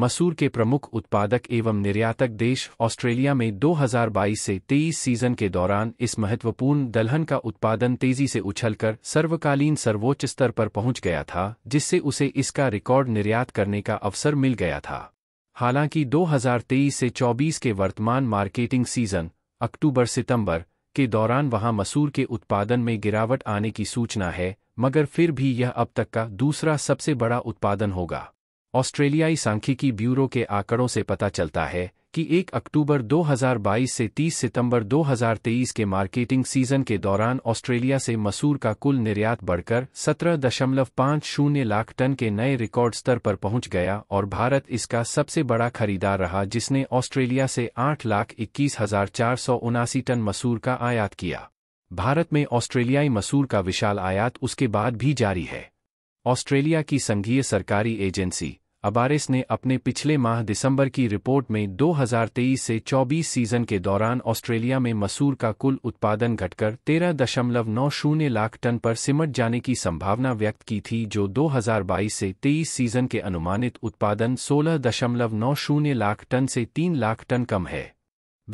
मसूर के प्रमुख उत्पादक एवं निर्यातक देश ऑस्ट्रेलिया में 2022 से 23 सीजन के दौरान इस महत्वपूर्ण दलहन का उत्पादन तेजी से उछलकर सर्वकालीन सर्वोच्च स्तर पर पहुंच गया था जिससे उसे इसका रिकॉर्ड निर्यात करने का अवसर मिल गया था हालांकि 2023 से 24 के वर्तमान मार्केटिंग सीजन अक्टूबर सितंबर के दौरान वहां मसूर के उत्पादन में गिरावट आने की सूचना है मगर फिर भी यह अब तक का दूसरा सबसे बड़ा उत्पादन होगा ऑस्ट्रेलियाई सांख्यिकी ब्यूरो के आंकड़ों से पता चलता है कि 1 अक्टूबर 2022 से 30 सितंबर 2023 के मार्केटिंग सीजन के दौरान ऑस्ट्रेलिया से मसूर का कुल निर्यात बढ़कर 17.50 लाख टन के नए रिकॉर्ड स्तर पर पहुंच गया और भारत इसका सबसे बड़ा खरीदार रहा जिसने ऑस्ट्रेलिया से आठ लाख इक्कीस हजार चार सौ उनासी टन मसूर का आयात किया भारत में ऑस्ट्रेलियाई मसूर का विशाल आयात उसके बाद भी जारी है ऑस्ट्रेलिया की संघीय सरकारी एजेंसी अबारिस ने अपने पिछले माह दिसंबर की रिपोर्ट में 2023 से 24 सीजन के दौरान ऑस्ट्रेलिया में मसूर का कुल उत्पादन घटकर शून्य लाख टन पर सिमट जाने की संभावना व्यक्त की थी जो 2022 से 23 सीजन के अनुमानित उत्पादन 16.90 लाख टन से 3 लाख टन कम है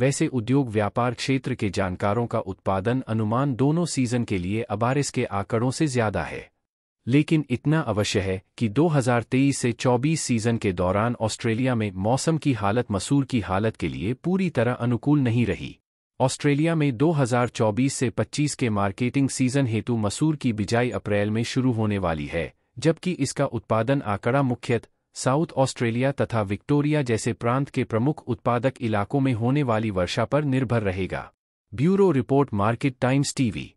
वैसे उद्योग व्यापार क्षेत्र के जानकारों का उत्पादन अनुमान दोनों सीजन के लिए अबारिस के आंकड़ों से ज्यादा है लेकिन इतना अवश्य है कि 2023 से 24 सीजन के दौरान ऑस्ट्रेलिया में मौसम की हालत मसूर की हालत के लिए पूरी तरह अनुकूल नहीं रही ऑस्ट्रेलिया में 2024 से 25 के मार्केटिंग सीजन हेतु मसूर की बिजाई अप्रैल में शुरू होने वाली है जबकि इसका उत्पादन आंकड़ा मुख्यतः साउथ ऑस्ट्रेलिया तथा विक्टोरिया जैसे प्रांत के प्रमुख उत्पादक इलाकों में होने वाली वर्षा पर निर्भर रहेगा bureau report Market Times TV